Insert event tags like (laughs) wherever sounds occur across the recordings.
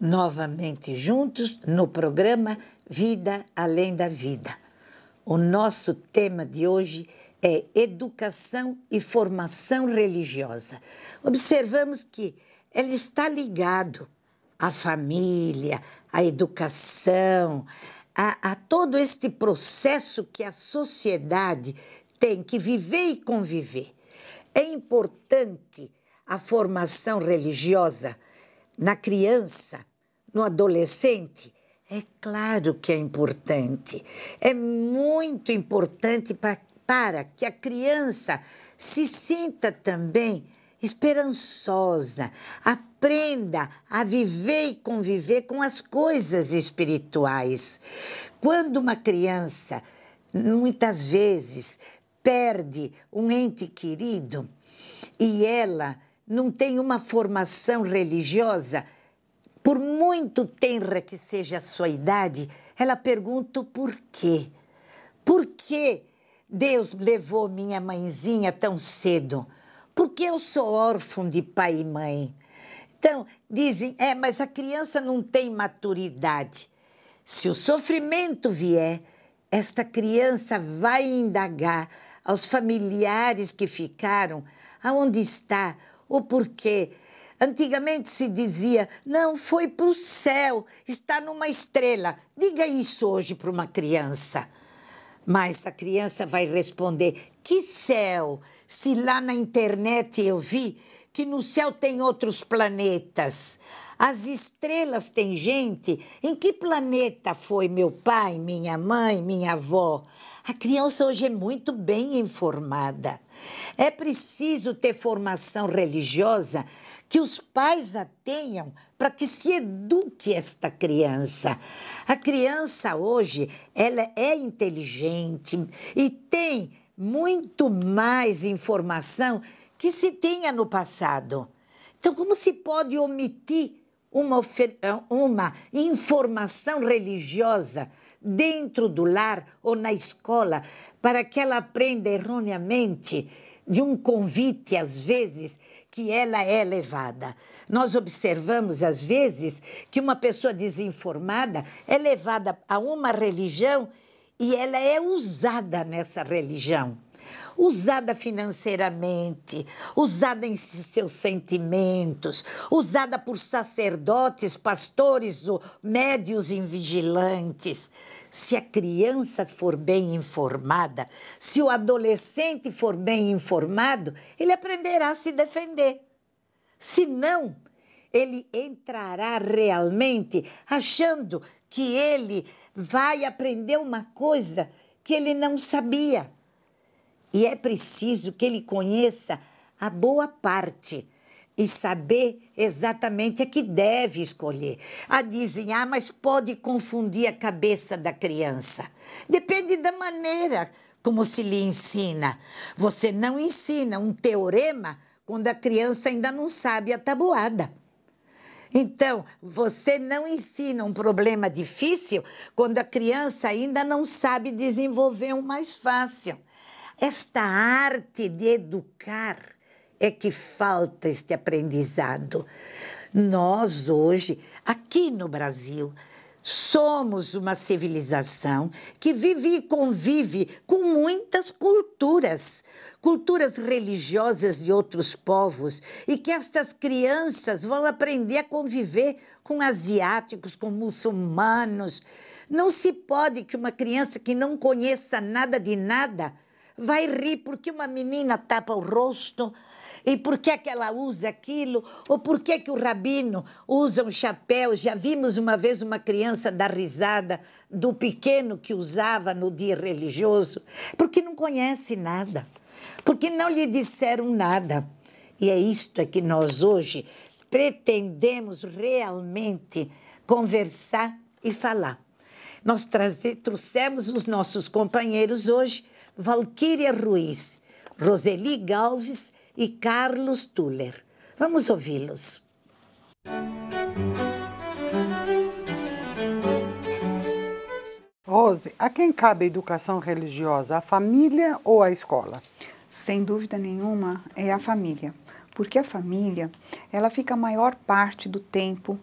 novamente juntos no programa Vida Além da Vida. O nosso tema de hoje é educação e formação religiosa. Observamos que ela está ligado à família, à educação, a, a todo este processo que a sociedade tem que viver e conviver. É importante a formação religiosa na criança no adolescente, é claro que é importante. É muito importante pra, para que a criança se sinta também esperançosa, aprenda a viver e conviver com as coisas espirituais. Quando uma criança, muitas vezes, perde um ente querido e ela não tem uma formação religiosa, por muito tenra que seja a sua idade, ela pergunta o porquê. Por que Deus levou minha mãezinha tão cedo? Porque eu sou órfão de pai e mãe. Então, dizem, é, mas a criança não tem maturidade. Se o sofrimento vier, esta criança vai indagar aos familiares que ficaram aonde está, o porquê Antigamente se dizia, não, foi para o céu, está numa estrela. Diga isso hoje para uma criança. Mas a criança vai responder: que céu? Se lá na internet eu vi que no céu tem outros planetas. As estrelas têm gente. Em que planeta foi meu pai, minha mãe, minha avó? A criança hoje é muito bem informada. É preciso ter formação religiosa que os pais a tenham para que se eduque esta criança. A criança hoje, ela é inteligente e tem muito mais informação que se tinha no passado. Então, como se pode omitir uma, uma informação religiosa dentro do lar ou na escola para que ela aprenda erroneamente? de um convite, às vezes, que ela é levada. Nós observamos, às vezes, que uma pessoa desinformada é levada a uma religião e ela é usada nessa religião usada financeiramente, usada em seus sentimentos, usada por sacerdotes, pastores, médios e vigilantes. Se a criança for bem informada, se o adolescente for bem informado, ele aprenderá a se defender. Se não, ele entrará realmente achando que ele vai aprender uma coisa que ele não sabia. E é preciso que ele conheça a boa parte e saber exatamente a que deve escolher. A ah, dizem, ah, mas pode confundir a cabeça da criança. Depende da maneira como se lhe ensina. Você não ensina um teorema quando a criança ainda não sabe a tabuada. Então, você não ensina um problema difícil quando a criança ainda não sabe desenvolver um mais fácil. Esta arte de educar é que falta este aprendizado. Nós, hoje, aqui no Brasil, somos uma civilização que vive e convive com muitas culturas, culturas religiosas de outros povos, e que estas crianças vão aprender a conviver com asiáticos, com muçulmanos. Não se pode que uma criança que não conheça nada de nada vai rir porque uma menina tapa o rosto, e por que, é que ela usa aquilo, ou por que, é que o rabino usa um chapéu. Já vimos uma vez uma criança dar risada do pequeno que usava no dia religioso, porque não conhece nada, porque não lhe disseram nada. E é isto é que nós hoje pretendemos realmente conversar e falar. Nós trouxemos os nossos companheiros hoje Valquíria Ruiz, Roseli Galves e Carlos Tuller. Vamos ouvi-los. Rose, a quem cabe a educação religiosa, a família ou a escola? Sem dúvida nenhuma, é a família, porque a família, ela fica a maior parte do tempo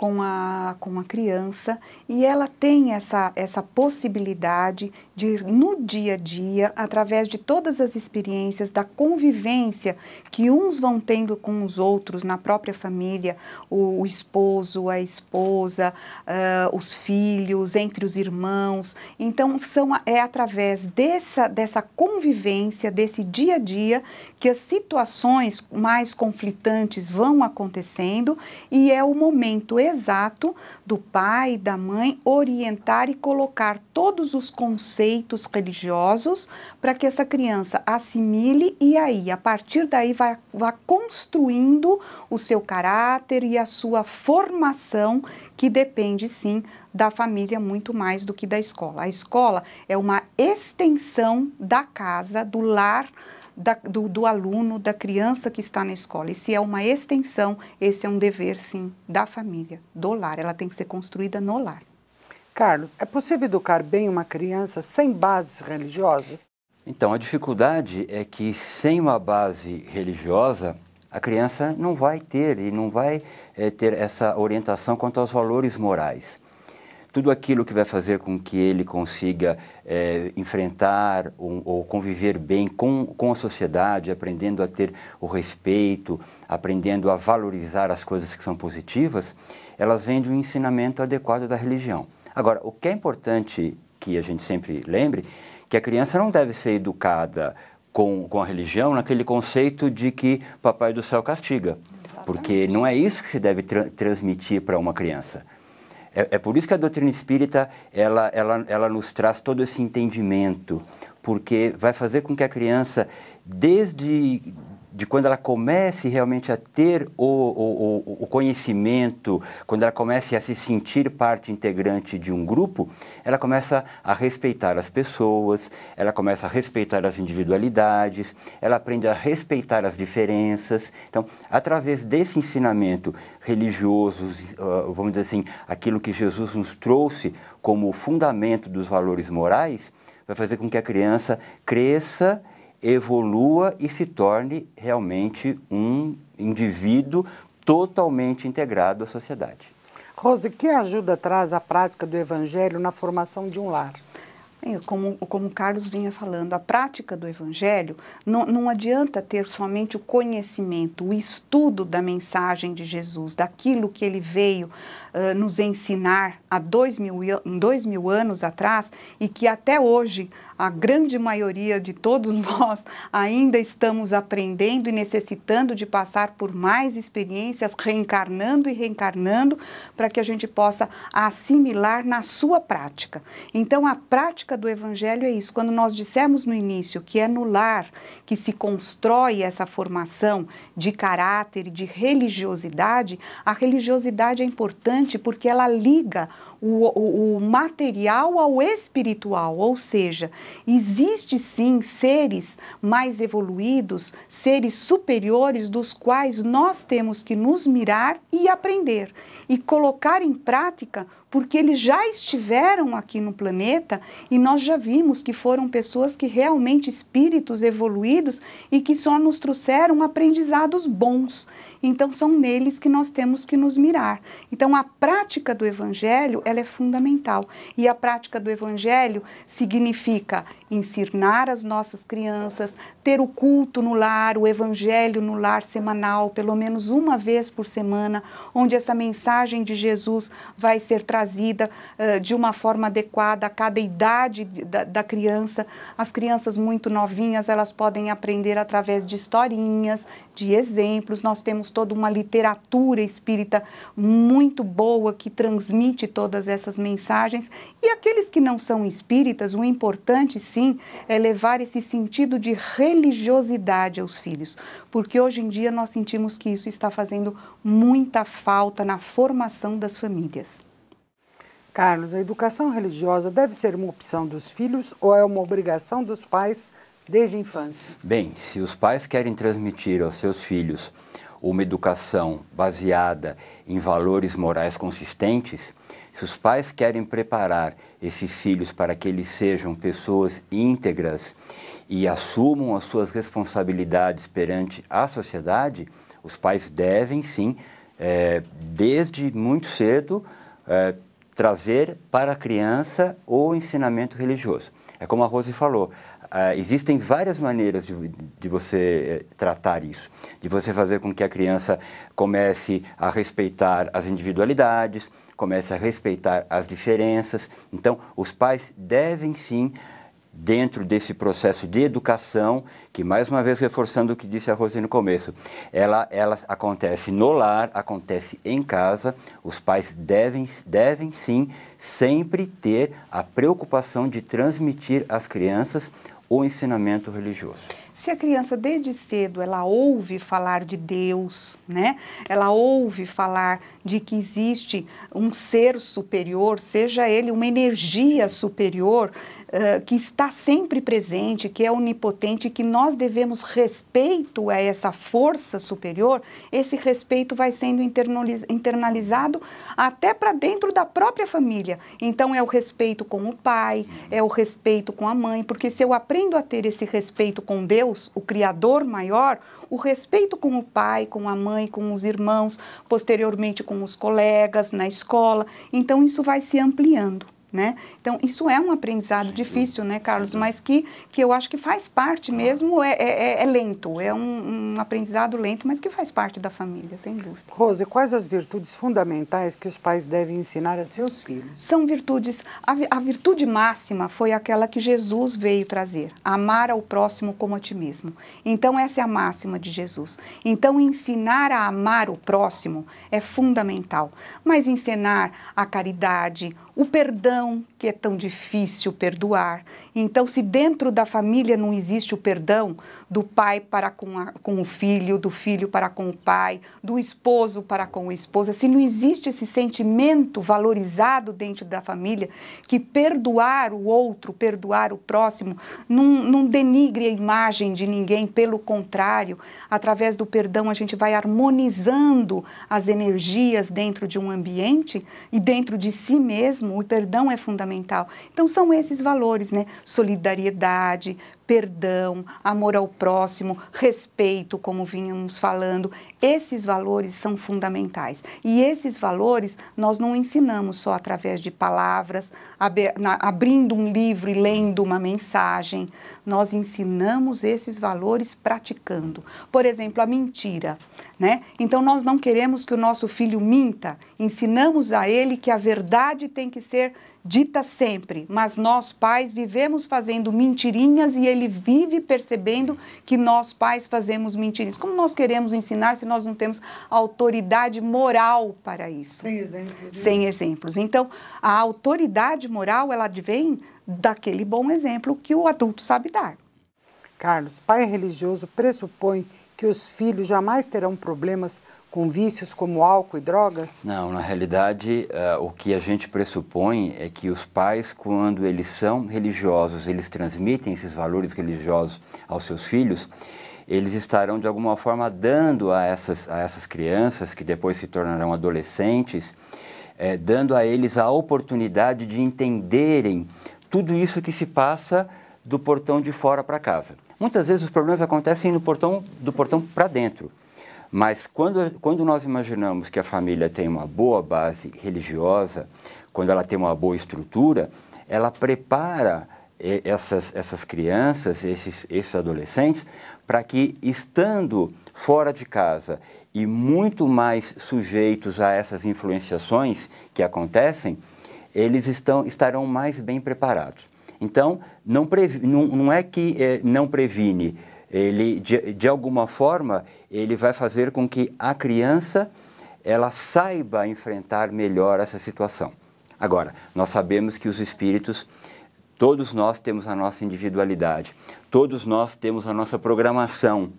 com a, com a criança e ela tem essa, essa possibilidade de, no dia a dia, através de todas as experiências, da convivência que uns vão tendo com os outros na própria família, o, o esposo, a esposa, uh, os filhos, entre os irmãos. Então, são, é através dessa, dessa convivência, desse dia a dia, que as situações mais conflitantes vão acontecendo e é o momento exato do pai, da mãe, orientar e colocar todos os conceitos religiosos para que essa criança assimile e aí, a partir daí, vá, vá construindo o seu caráter e a sua formação, que depende sim da família muito mais do que da escola. A escola é uma extensão da casa, do lar da, do, do, aluno, da criança que está na escola. E se é uma extensão, esse é um dever, sim, da família, do lar. Ela tem que ser construída no lar. Carlos, é possível educar bem uma criança sem bases religiosas? Então, a dificuldade é que sem uma base religiosa, a criança não vai ter e não vai é, ter essa orientação quanto aos valores morais tudo aquilo que vai fazer com que ele consiga é, enfrentar ou, ou, conviver bem com, com a sociedade, aprendendo a ter o respeito, aprendendo a valorizar as coisas que são positivas, elas vêm de um ensinamento adequado da religião. Agora, o que é importante que a gente sempre lembre, que a criança não deve ser educada com, com a religião naquele conceito de que papai do céu castiga. Exatamente. Porque não é isso que se deve tra transmitir para uma criança. É, é por isso que a doutrina espírita ela, ela, ela nos traz todo esse entendimento, porque vai fazer com que a criança, desde de quando ela comece realmente a ter o, o, o, conhecimento, quando ela comece a se sentir parte integrante de um grupo, ela começa a respeitar as pessoas, ela começa a respeitar as individualidades, ela aprende a respeitar as diferenças. Então, através desse ensinamento religioso, eh, vamos dizer assim, aquilo que Jesus nos trouxe como fundamento dos valores morais, vai fazer com que a criança cresça evolua e se torne realmente um indivíduo totalmente integrado à sociedade. Rose, que ajuda traz a prática do evangelho na formação de um lar? É, como, como o Carlos vinha falando, a prática do Evangelho não, não adianta ter somente o conhecimento, o estudo da mensagem de Jesus, daquilo que ele veio uh, nos ensinar há dois mil, dois mil anos atrás e que até hoje a grande maioria de todos (laughs) nós ainda estamos aprendendo e necessitando de passar por mais experiências, reencarnando e reencarnando, para que a gente possa assimilar na sua prática. Então, a prática do Evangelho é isso. Quando nós dissemos no início que é no lar que se constrói essa formação de caráter e de religiosidade, a religiosidade é importante porque ela liga o, o, o material ao espiritual, ou seja, Existe sim seres mais evoluídos, seres superiores dos quais nós temos que nos mirar e aprender e colocar em prática porque eles já estiveram aqui no planeta e nós já vimos que foram pessoas que realmente espíritos evoluídos e que só nos trouxeram aprendizados bons. Então são neles que nós temos que nos mirar. Então a prática do evangelho, ela é fundamental. E a prática do evangelho significa ensinar as nossas crianças, ter o culto no lar, o evangelho no lar semanal, pelo menos uma vez por semana, onde essa mensagem de Jesus vai ser trazida trazida uh, de uma forma adequada a cada idade da, da, criança. As crianças muito novinhas, elas podem aprender através de historinhas, de exemplos. Nós temos toda uma literatura espírita muito boa que transmite todas essas mensagens. E aqueles que não são espíritas, o importante sim é levar esse sentido de religiosidade aos filhos, porque hoje em dia nós sentimos que isso está fazendo muita falta na formação das famílias. Carlos, a educação religiosa deve ser uma opção dos filhos ou é uma obrigação dos pais desde a infância? Bem, se os pais querem transmitir aos seus filhos uma educação baseada em valores morais consistentes, se os pais querem preparar esses filhos para que eles sejam pessoas íntegras e assumam as suas responsabilidades perante a sociedade, os pais devem sim, é, desde muito cedo, é, trazer para a criança o ensinamento religioso. É como a Rose falou, Uh, existem várias maneiras de, de você eh, tratar isso, de você fazer com que a criança comece a respeitar as individualidades, comece a respeitar as diferenças. Então, os pais devem sim dentro desse processo de educação, que mais uma vez reforçando o que disse a Rose no começo, ela, ela acontece no lar, acontece em casa, os pais devem, devem sim sempre ter a preocupação de transmitir às crianças o ensinamento religioso. Se a criança desde cedo ela ouve falar de Deus, né? Ela ouve falar de que existe um ser superior, seja ele uma energia superior uh, que está sempre presente, que é onipotente, que nós devemos respeito a essa força superior. Esse respeito vai sendo internalizado até para dentro da própria família. Então é o respeito com o pai, é o respeito com a mãe, porque se eu aprendo a ter esse respeito com Deus Deus, o Criador maior, o respeito com o pai, com a mãe, com os irmãos, posteriormente com os colegas, na escola. Então, isso vai se ampliando. Né? Então, isso é um aprendizado Sim. difícil, né, Carlos? Mas que, que eu acho que faz parte mesmo, é, é, é, é lento, é um, um, aprendizado lento, mas que faz parte da família, sem dúvida. Rose, quais as virtudes fundamentais que os pais devem ensinar a seus filhos? São virtudes. A, a virtude máxima foi aquela que Jesus veio trazer: amar ao próximo como a ti mesmo. Então, essa é a máxima de Jesus. Então, ensinar a amar o próximo é fundamental, mas ensinar a caridade, o perdão que é tão difícil perdoar. Então, se dentro da família não existe o perdão do pai para com, a, com o filho, do filho para com o pai, do esposo para com a esposa, se não existe esse sentimento valorizado dentro da família, que perdoar o outro, perdoar o próximo, não, não denigre a imagem de ninguém, pelo contrário, através do perdão a gente vai harmonizando as energias dentro de um ambiente e dentro de si mesmo. O perdão é fundamental. Então são esses valores, né? Solidariedade, perdão, amor ao próximo, respeito, como vínhamos falando. Esses valores são fundamentais. E esses valores nós não ensinamos só através de palavras, abrindo um livro e lendo uma mensagem. Nós ensinamos esses valores praticando. Por exemplo, a mentira, né? Então nós não queremos que o nosso filho minta. Ensinamos a ele que a verdade tem que ser dita sempre, mas nós pais vivemos fazendo mentirinhas e ele ele vive percebendo que nós pais fazemos mentiras. Como nós queremos ensinar se nós não temos autoridade moral para isso? Sem exemplos. Né? Sem exemplos. Então, a autoridade moral, ela vem daquele bom exemplo que o adulto sabe dar. Carlos, pai religioso pressupõe que os filhos jamais terão problemas com vícios como álcool e drogas? Não, na realidade, uh, o que a gente pressupõe é que os pais, quando eles são religiosos, eles transmitem esses valores religiosos aos seus filhos, eles estarão de alguma forma dando a essas, a essas crianças, que depois se tornarão adolescentes, eh, dando a eles a oportunidade de entenderem tudo isso que se passa do portão de fora para casa. Muitas vezes os problemas acontecem no portão, do portão para dentro. Mas quando, quando nós imaginamos que a família tem uma boa base religiosa, quando ela tem uma boa estrutura, ela prepara eh, essas, essas crianças, esses, esses adolescentes, para que, estando fora de casa e muito mais sujeitos a essas influenciações que acontecem, eles estão, estarão mais bem preparados. Então, não, previ, não, não é que é, não previne ele de, de alguma forma ele vai fazer com que a criança ela saiba enfrentar melhor essa situação. Agora, nós sabemos que os espíritos todos nós temos a nossa individualidade, todos nós temos a nossa programação.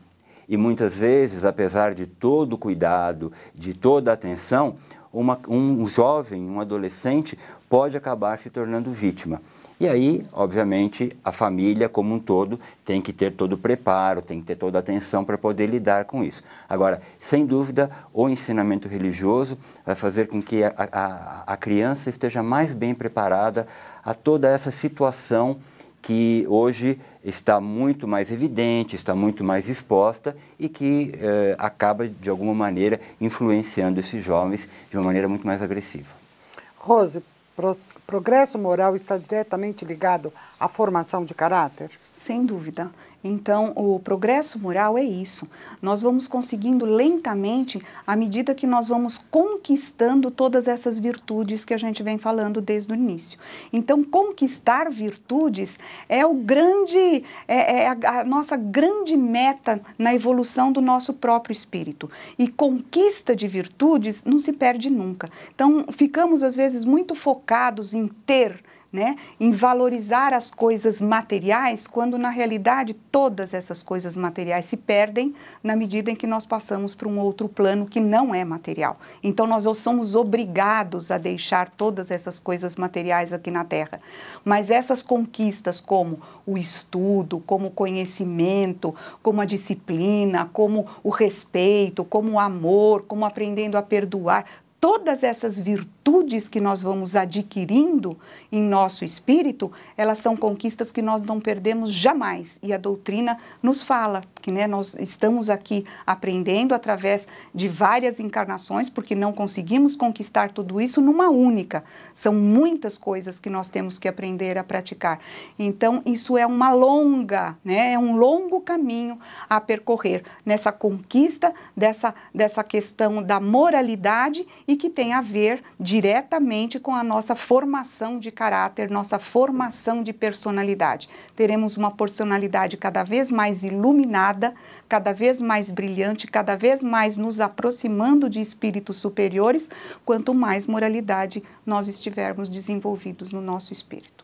E muitas vezes, apesar de todo o cuidado, de toda a atenção, uma, um jovem, um adolescente pode acabar se tornando vítima. E aí, obviamente, a família como um todo tem que ter todo o preparo, tem que ter toda a atenção para poder lidar com isso. Agora, sem dúvida, o ensinamento religioso vai fazer com que a, a, a criança esteja mais bem preparada a toda essa situação que hoje está muito mais evidente, está muito mais exposta e que eh, acaba, de alguma maneira, influenciando esses jovens de uma maneira muito mais agressiva. Rose, progresso moral está diretamente ligado à formação de caráter? Sem dúvida. Então, o progresso moral é isso. Nós vamos conseguindo lentamente à medida que nós vamos conquistando todas essas virtudes que a gente vem falando desde o início. Então, conquistar virtudes é o grande, é, é a, a nossa grande meta na evolução do nosso próprio espírito. E conquista de virtudes não se perde nunca. Então, ficamos às vezes muito focados em ter né? em valorizar as coisas materiais, quando na realidade todas essas coisas materiais se perdem na medida em que nós passamos para um outro plano que não é material. Então nós somos obrigados a deixar todas essas coisas materiais aqui na Terra. Mas essas conquistas, como o estudo, como o conhecimento, como a disciplina, como o respeito, como o amor, como aprendendo a perdoar, todas essas virtudes que nós vamos adquirindo em nosso espírito, elas são conquistas que nós não perdemos jamais. E a doutrina nos fala que né, nós estamos aqui aprendendo através de várias encarnações, porque não conseguimos conquistar tudo isso numa única. São muitas coisas que nós temos que aprender a praticar. Então, isso é uma longa, né, é um longo caminho a percorrer nessa conquista dessa, dessa questão da moralidade e que tem a ver diretamente com a nossa formação de caráter, nossa formação de personalidade. Teremos uma personalidade cada vez mais iluminada, cada vez mais brilhante, cada vez mais nos aproximando de espíritos superiores, quanto mais moralidade nós estivermos desenvolvidos no nosso espírito.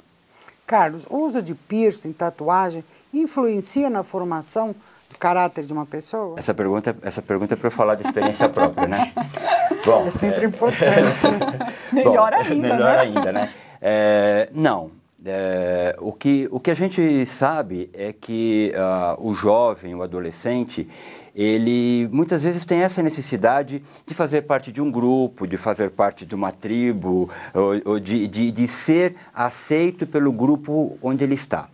Carlos, o uso de piercing, tatuagem, influencia na formação do caráter de uma pessoa? Essa pergunta, essa pergunta é para eu falar de experiência própria, né? (laughs) Bom, é sempre é... importante. (laughs) melhor é, ainda, melhor né? ainda, né? É, não. É, o, que, o que a gente sabe é que uh, o jovem, o adolescente, ele muitas vezes tem essa necessidade de fazer parte de um grupo, de fazer parte de uma tribo, ou, ou de, de, de ser aceito pelo grupo onde ele está.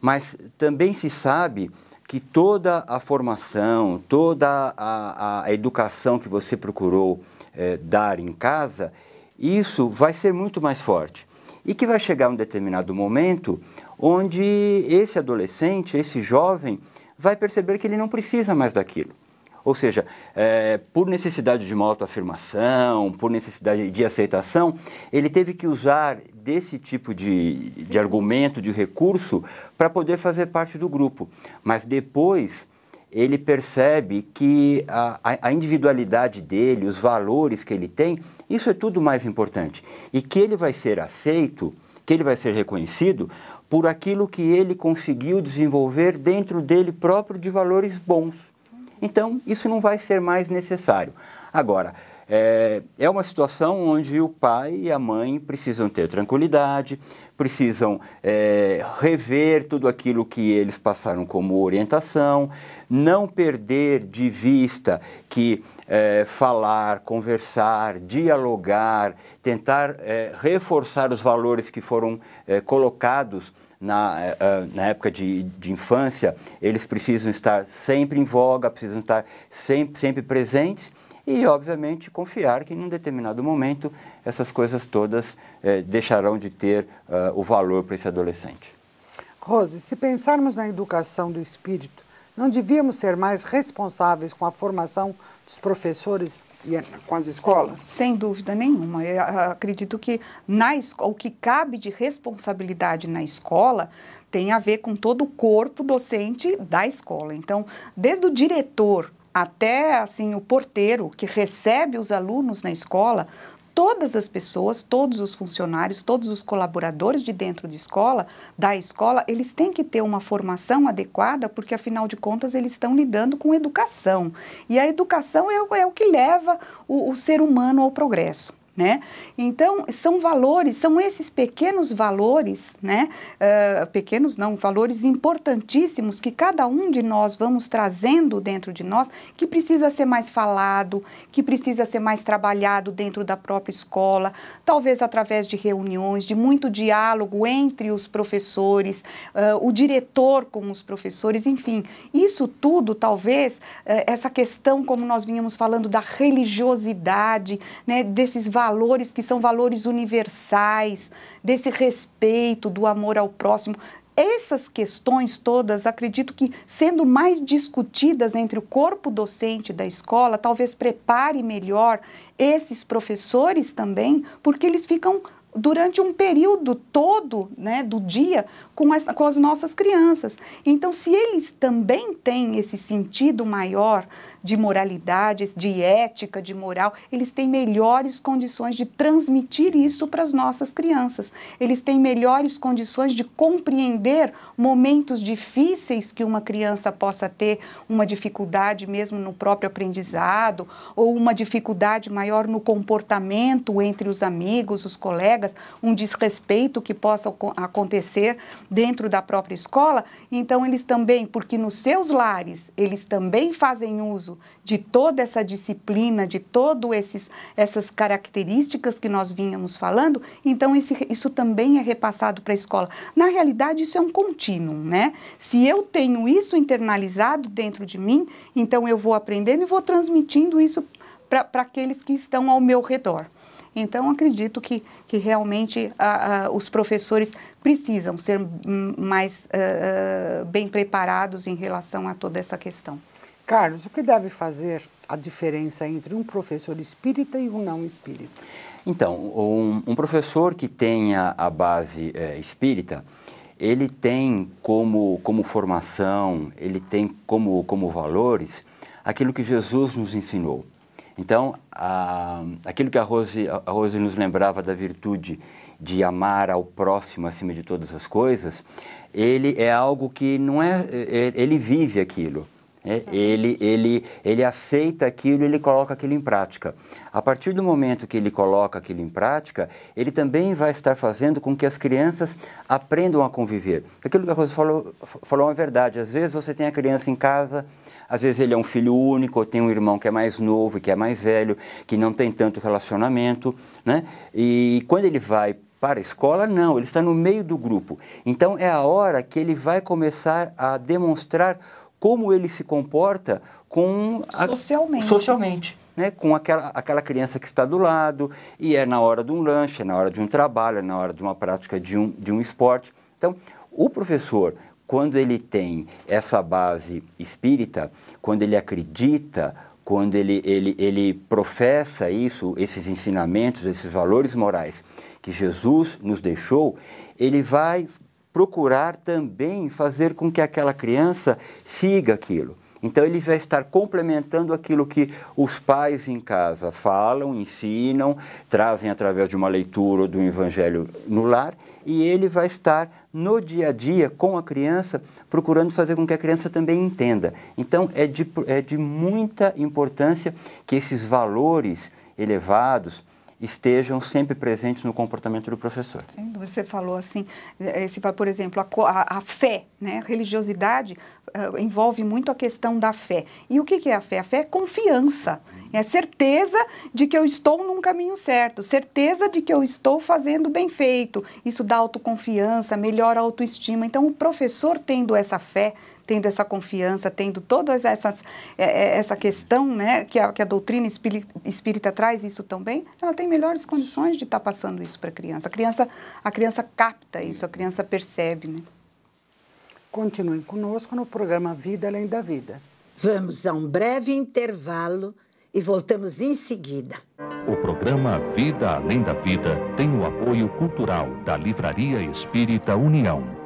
Mas também se sabe que toda a formação, toda a, a educação que você procurou eh, dar em casa, isso vai ser muito mais forte. E que vai chegar um determinado momento onde esse adolescente, esse jovem, vai perceber que ele não precisa mais daquilo. Ou seja, é, por necessidade de uma autoafirmação, por necessidade de aceitação, ele teve que usar desse tipo de, de argumento, de recurso, para poder fazer parte do grupo. Mas depois ele percebe que a, a, individualidade dele, os valores que ele tem, isso é tudo mais importante. E que ele vai ser aceito, que ele vai ser reconhecido por aquilo que ele conseguiu desenvolver dentro dele próprio de valores bons. Então, isso não vai ser mais necessário. Agora, é, é uma situação onde o pai e a mãe precisam ter tranquilidade, precisam é, rever tudo aquilo que eles passaram como orientação, não perder de vista que é, falar, conversar, dialogar, tentar é, reforçar os valores que foram colocados na, eh, eh, na época de, de infância, eles precisam estar sempre em voga, precisam estar sempre, sempre presentes e, obviamente, confiar que, em um determinado momento, essas coisas todas eh, deixarão de ter uh, o valor para esse adolescente. Rose, se pensarmos na educação do espírito, não devíamos ser mais responsáveis com a formação dos professores e eh, com as escolas? Sem dúvida nenhuma. Eu eh, acredito que na o que cabe de responsabilidade na escola tem a ver com todo o corpo docente da escola. Então, desde o diretor até assim o porteiro que recebe os alunos na escola, todas as pessoas, todos os funcionários, todos os colaboradores de dentro de escola, da escola, eles têm que ter uma formação adequada, porque afinal de contas eles estão lidando com educação. E a educação é, é o que leva o, o ser humano ao progresso. Né? Então, são valores, são esses pequenos valores, né? Uh, pequenos não, valores importantíssimos que cada um de nós vamos trazendo dentro de nós, que precisa ser mais falado, que precisa ser mais trabalhado dentro da própria escola, talvez através de reuniões, de muito diálogo entre os professores, uh, o diretor com os professores, enfim. Isso tudo, talvez, uh, essa questão, como nós vínhamos falando, da religiosidade, né? desses valores valores que são valores universais, desse respeito, do amor ao próximo. Essas questões todas, acredito que sendo mais discutidas entre o corpo docente da escola, talvez prepare melhor esses professores também, porque eles ficam durante um período todo né, do dia com as, com as nossas crianças. Então, se eles também têm esse sentido maior de moralidade, de ética, de moral, eles têm melhores condições de transmitir isso para as nossas crianças. Eles têm melhores condições de compreender momentos difíceis que uma criança possa ter, uma dificuldade mesmo no próprio aprendizado, ou uma dificuldade maior no comportamento entre os amigos, os colegas um desrespeito que possa acontecer dentro da própria escola, então eles também, porque nos seus lares eles também fazem uso de toda essa disciplina, de todo esses essas características que nós vínhamos falando, então esse, isso também é repassado para a escola. Na realidade, isso é um contínuo, né? Se eu tenho isso internalizado dentro de mim, então eu vou aprendendo e vou transmitindo isso para aqueles que estão ao meu redor. Então, acredito que, que realmente a, a, os professores precisam ser mais eh, eh, bem preparados em relação a toda essa questão. Carlos, o que deve fazer a diferença entre um professor espírita e um não espírita? Então, um, um professor que tenha a base é, espírita, ele tem como, como formação, ele tem como, como valores aquilo que Jesus nos ensinou. Então, a, aquilo que a Rose, a Rose nos lembrava da virtude de amar ao próximo acima de todas as coisas, ele é algo que não é. é ele vive aquilo. É, ele, ele, ele aceita aquilo ele coloca aquilo em prática. A partir do momento que ele coloca aquilo em prática, ele também vai estar fazendo com que as crianças aprendam a conviver. Aquilo que a Rosa falou, falou uma é verdade. Às vezes você tem a criança em casa às vezes ele é um filho único, ou tem um irmão que é mais novo e que é mais velho, que não tem tanto relacionamento, né? E quando ele vai para a escola, não, ele está no meio do grupo. Então é a hora que ele vai começar a demonstrar como ele se comporta com a, socialmente. socialmente. Né, com aquela, aquela criança que está do lado, e é na hora de um lanche, é na hora de um trabalho, é na hora de uma prática de um, de um esporte. Então, o professor, quando ele tem essa base espírita, quando ele acredita, quando ele, ele, ele professa isso, esses ensinamentos, esses valores morais que Jesus nos deixou, ele vai procurar também fazer com que aquela criança siga aquilo. Então ele vai estar complementando aquilo que os pais em casa falam, ensinam, trazem através de uma leitura do evangelho no lar e ele vai estar no dia a dia com a criança, procurando fazer com que a criança também entenda. Então, é de, é de muita importância que esses valores elevados, estejam sempre presentes no comportamento do professor. Você falou assim, eh, esse, por exemplo, a, a fé, né? a religiosidade uh, envolve muito a questão da fé. E o que, que é a fé? A fé é confiança, é certeza de que eu estou num caminho certo, certeza de que eu estou fazendo bem feito. Isso dá autoconfiança, melhora a autoestima. Então, o professor tendo essa fé, tendo essa confiança, tendo todas essas é, é, essa questão, né, que a, que a doutrina espírita, espírita traz isso também, ela tem melhores condições de estar tá passando isso para a criança. A criança a criança capta isso, a criança percebe, né? Continuem conosco no programa Vida Além da Vida. Vamos a um breve intervalo e voltamos em seguida. O programa Vida Além da Vida tem o apoio cultural da Livraria Espírita União.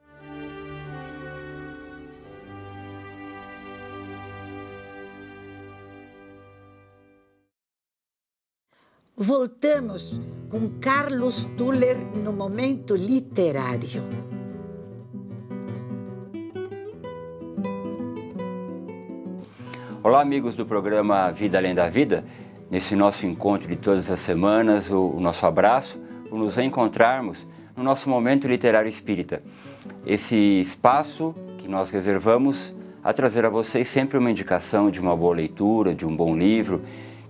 Voltamos com Carlos Tuller no momento literário. Olá, amigos do programa Vida Além da Vida. Nesse nosso encontro de todas as semanas, o, nosso abraço, por nos encontrarmos no nosso momento literário espírita. Esse espaço que nós reservamos a trazer a vocês sempre uma indicação de uma boa leitura, de um bom livro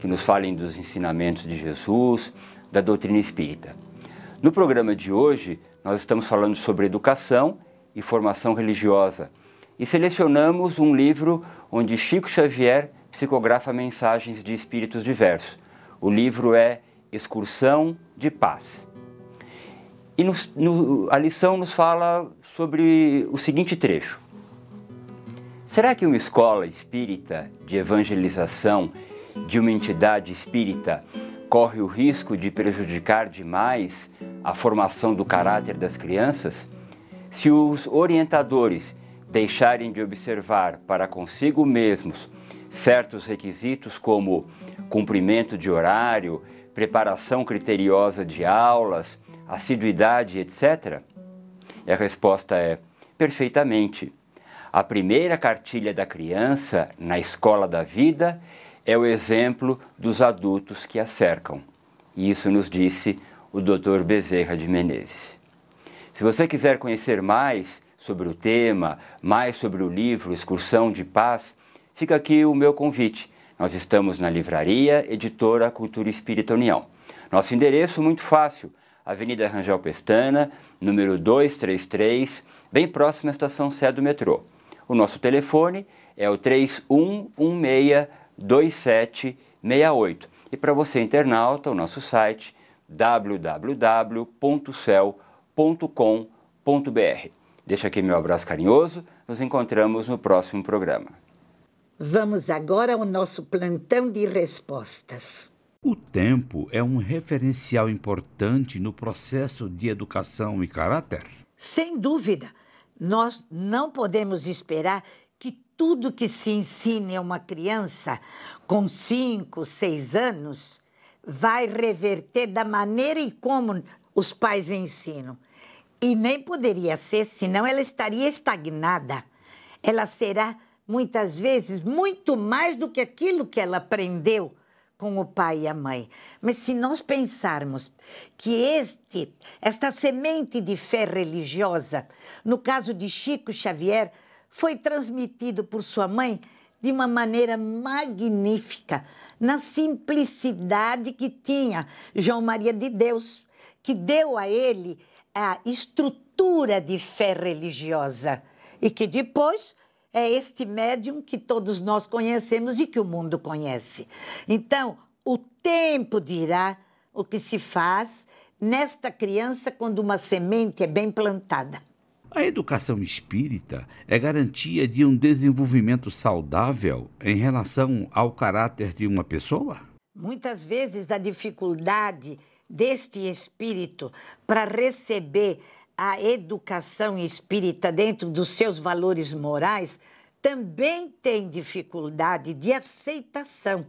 que nos falem dos ensinamentos de Jesus, da doutrina espírita. No programa de hoje, nós estamos falando sobre educação e formação religiosa e selecionamos um livro onde Chico Xavier psicografa mensagens de espíritos diversos. O livro é Excursão de Paz. E nos, no, a lição nos fala sobre o seguinte trecho: Será que uma escola espírita de evangelização de uma entidade espírita corre o risco de prejudicar demais a formação do caráter das crianças? Se os orientadores deixarem de observar para consigo mesmos certos requisitos como cumprimento de horário, preparação criteriosa de aulas, assiduidade, etc? E a resposta é: perfeitamente. A primeira cartilha da criança na escola da vida é o exemplo dos adultos que a cercam. E isso nos disse o Dr. Bezerra de Menezes. Se você quiser conhecer mais sobre o tema, mais sobre o livro Excursão de Paz, fica aqui o meu convite. Nós estamos na Livraria Editora Cultura Espírita União. Nosso endereço muito fácil, Avenida Rangel Pestana, número 233, bem próximo à estação Sé do metrô. O nosso telefone é o 3116 2768. E para você internauta, o nosso site www.cel.com.br. Deixa aqui meu abraço carinhoso, nos encontramos no próximo programa. Vamos agora ao nosso plantão de respostas. O tempo é um referencial importante no processo de educação e caráter? Sem dúvida. Nós não podemos esperar tudo que se ensine a uma criança com 5, 6 anos vai reverter da maneira e como os pais ensinam. E nem poderia ser, senão ela estaria estagnada. Ela será, muitas vezes, muito mais do que aquilo que ela aprendeu com o pai e a mãe. Mas se nós pensarmos que este, esta semente de fé religiosa, no caso de Chico Xavier, foi transmitido por sua mãe de uma maneira magnífica, na simplicidade que tinha João Maria de Deus, que deu a ele a estrutura de fé religiosa e que depois é este médium que todos nós conhecemos e que o mundo conhece. Então, o tempo dirá o que se faz nesta criança quando uma semente é bem plantada. A educação espírita é garantia de um desenvolvimento saudável em relação ao caráter de uma pessoa? Muitas vezes a dificuldade deste espírito para receber a educação espírita dentro dos seus valores morais também tem dificuldade de aceitação.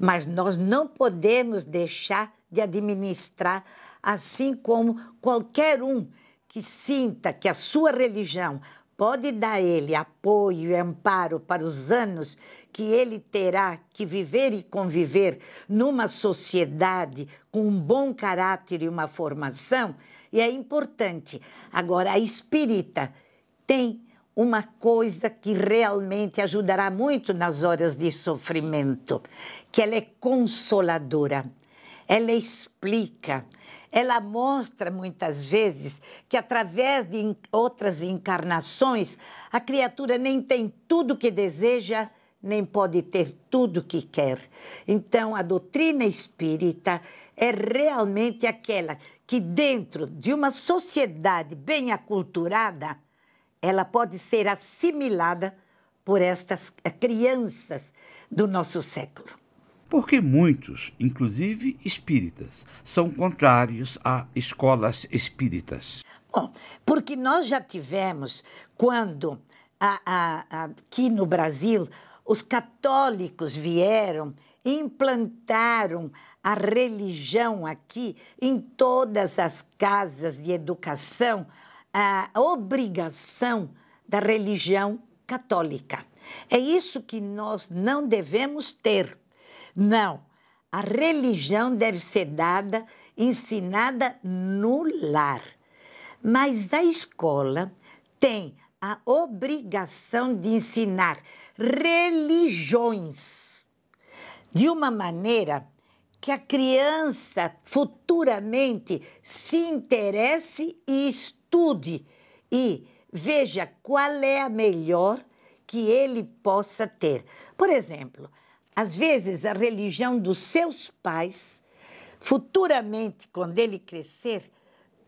Mas nós não podemos deixar de administrar, assim como qualquer um que sinta que a sua religião pode dar ele apoio e amparo para os anos que ele terá que viver e conviver numa sociedade com um bom caráter e uma formação, e é importante. Agora, a espírita tem uma coisa que realmente ajudará muito nas horas de sofrimento, que ela é consoladora. Ela explica, ela mostra muitas vezes que, através de outras encarnações, a criatura nem tem tudo que deseja, nem pode ter tudo que quer. Então, a doutrina espírita é realmente aquela que, dentro de uma sociedade bem aculturada, ela pode ser assimilada por estas crianças do nosso século. Porque muitos, inclusive espíritas, são contrários a escolas espíritas. Bom, porque nós já tivemos, quando a, a, a, aqui no Brasil, os católicos vieram e implantaram a religião aqui em todas as casas de educação, a obrigação da religião católica. É isso que nós não devemos ter. Não, a religião deve ser dada, ensinada no lar. Mas a escola tem a obrigação de ensinar religiões de uma maneira que a criança futuramente se interesse e estude e veja qual é a melhor que ele possa ter. Por exemplo, às vezes, a religião dos seus pais, futuramente, quando ele crescer,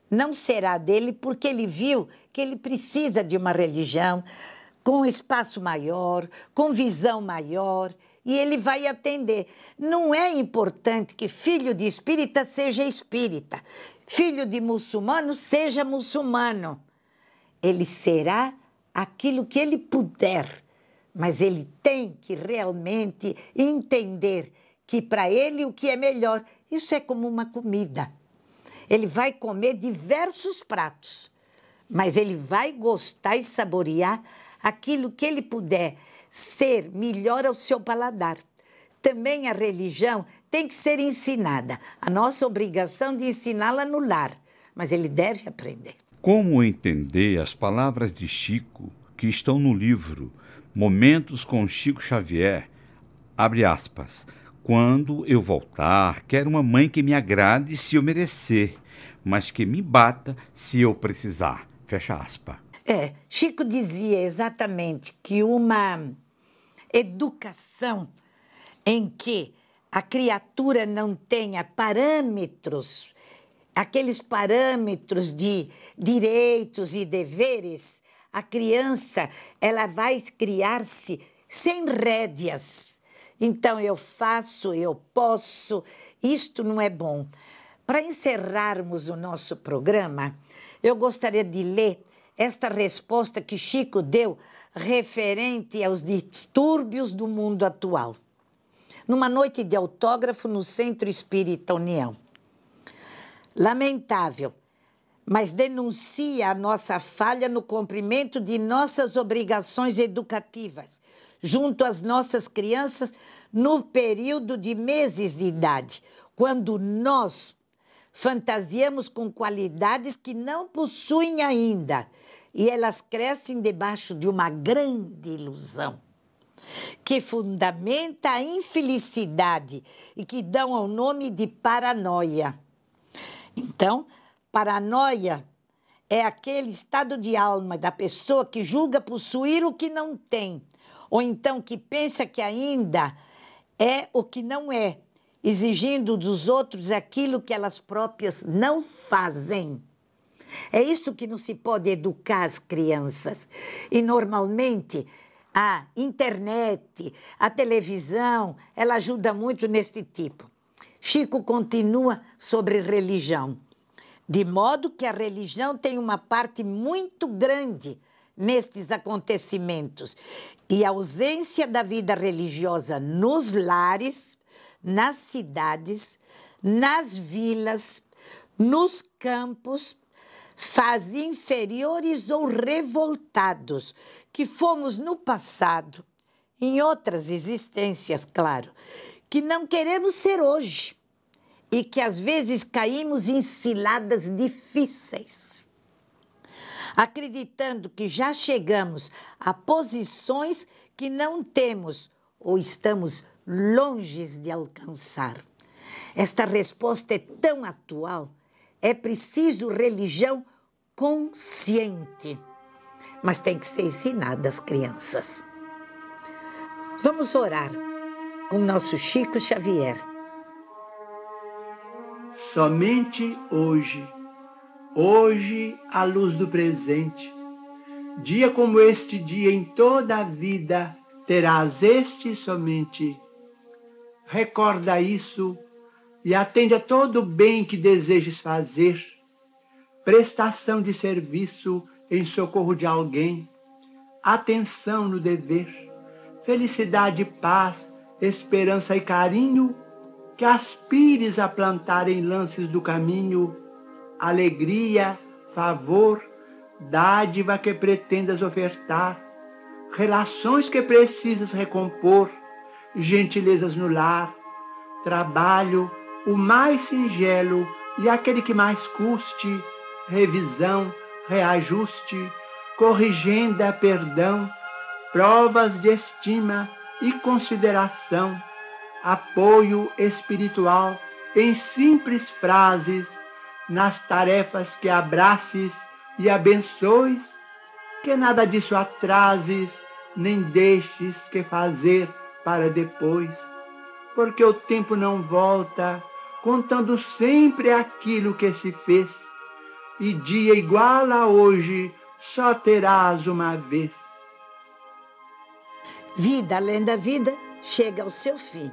não será dele porque ele viu que ele precisa de uma religião com espaço maior, com visão maior, e ele vai atender. Não é importante que filho de espírita seja espírita, filho de muçulmano seja muçulmano. Ele será aquilo que ele puder mas ele tem que realmente entender que para ele o que é melhor, isso é como uma comida. Ele vai comer diversos pratos, mas ele vai gostar e saborear aquilo que ele puder ser melhor ao seu paladar. Também a religião tem que ser ensinada. A nossa obrigação de ensiná-la no lar, mas ele deve aprender. Como entender as palavras de Chico que estão no livro Momentos com Chico Xavier, abre aspas. Quando eu voltar, quero uma mãe que me agrade se eu merecer, mas que me bata se eu precisar. Fecha aspas. É, Chico dizia exatamente que uma educação em que a criatura não tenha parâmetros, aqueles parâmetros de direitos e deveres, a criança, ela vai criar-se sem rédeas. Então, eu faço, eu posso, isto não é bom. Para encerrarmos o nosso programa, eu gostaria de ler esta resposta que Chico deu referente aos distúrbios do mundo atual. Numa noite de autógrafo no Centro Espírita União. Lamentável mas denuncia a nossa falha no cumprimento de nossas obrigações educativas junto às nossas crianças no período de meses de idade, quando nós fantasiamos com qualidades que não possuem ainda e elas crescem debaixo de uma grande ilusão que fundamenta a infelicidade e que dão ao nome de paranoia. Então, Paranoia é aquele estado de alma da pessoa que julga possuir o que não tem, ou então que pensa que ainda é o que não é, exigindo dos outros aquilo que elas próprias não fazem. É isso que não se pode educar as crianças. E normalmente a internet, a televisão, ela ajuda muito neste tipo. Chico continua sobre religião. De modo que a religião tem uma parte muito grande nestes acontecimentos. E a ausência da vida religiosa nos lares, nas cidades, nas vilas, nos campos, faz inferiores ou revoltados que fomos no passado, em outras existências, claro, que não queremos ser hoje e que às vezes caímos em ciladas difíceis, acreditando que já chegamos a posições que não temos ou estamos longes de alcançar. Esta resposta é tão atual. É preciso religião consciente, mas tem que ser ensinada às crianças. Vamos orar com nosso Chico Xavier somente hoje, hoje à luz do presente. Dia como este dia em toda a vida terás este somente. Recorda isso e atende a todo o bem que desejes fazer. Prestação de serviço em socorro de alguém, atenção no dever, felicidade, paz, esperança e carinho que aspires a plantar em lances do caminho alegria, favor, dádiva que pretendas ofertar, relações que precisas recompor, gentilezas no lar, trabalho, o mais singelo e aquele que mais custe, revisão, reajuste, corrigenda, perdão, provas de estima e consideração, apoio espiritual em simples frases nas tarefas que abraces e abençoes, que nada disso atrases, nem deixes que fazer para depois, porque o tempo não volta, contando sempre aquilo que se fez, e dia igual a hoje só terás uma vez. Vida além da vida chega ao seu fim.